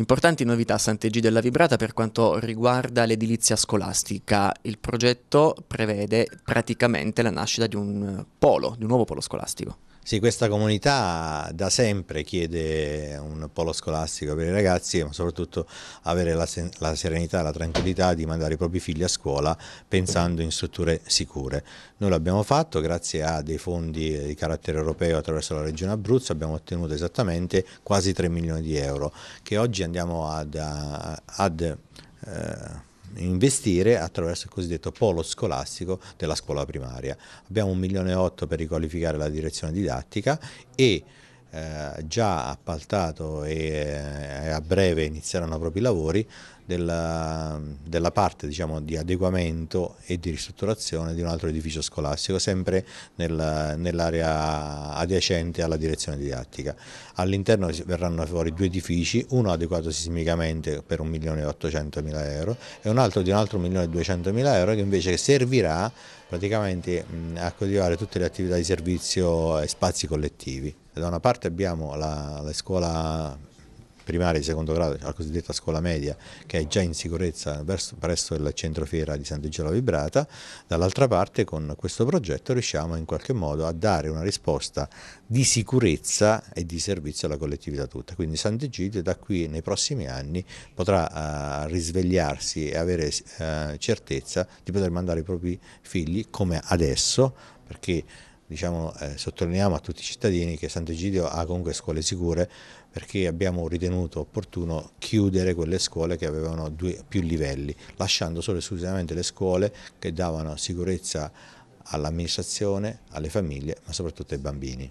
Importanti novità a Sant'Egidio della Vibrata per quanto riguarda l'edilizia scolastica. Il progetto prevede praticamente la nascita di un polo, di un nuovo polo scolastico. Sì, questa comunità da sempre chiede un polo scolastico per i ragazzi, ma soprattutto avere la, la serenità e la tranquillità di mandare i propri figli a scuola pensando in strutture sicure. Noi l'abbiamo fatto grazie a dei fondi di carattere europeo attraverso la Regione Abruzzo, abbiamo ottenuto esattamente quasi 3 milioni di euro che oggi andiamo ad... ad eh, investire attraverso il cosiddetto polo scolastico della scuola primaria. Abbiamo un milione e otto per riqualificare la direzione didattica e eh, già appaltato eh, e a breve inizieranno i propri lavori della, della parte diciamo, di adeguamento e di ristrutturazione di un altro edificio scolastico, sempre nel, nell'area adiacente alla direzione didattica. All'interno verranno fuori due edifici, uno adeguato sismicamente per 1.800.000 euro e un altro di un altro 1.200.000 euro che invece servirà praticamente mh, a coltivare tutte le attività di servizio e spazi collettivi. Da una parte abbiamo la, la scuola primaria di secondo grado, la cosiddetta scuola media, che è già in sicurezza verso, presso il centro fiera di Sant'Igio la Vibrata, dall'altra parte con questo progetto riusciamo in qualche modo a dare una risposta di sicurezza e di servizio alla collettività tutta. Quindi Sant'Egidio da qui nei prossimi anni potrà eh, risvegliarsi e avere eh, certezza di poter mandare i propri figli come adesso, perché diciamo, eh, sottolineiamo a tutti i cittadini che Sant'Egidio ha comunque scuole sicure perché abbiamo ritenuto opportuno chiudere quelle scuole che avevano due, più livelli, lasciando solo e esclusivamente le scuole che davano sicurezza all'amministrazione, alle famiglie ma soprattutto ai bambini.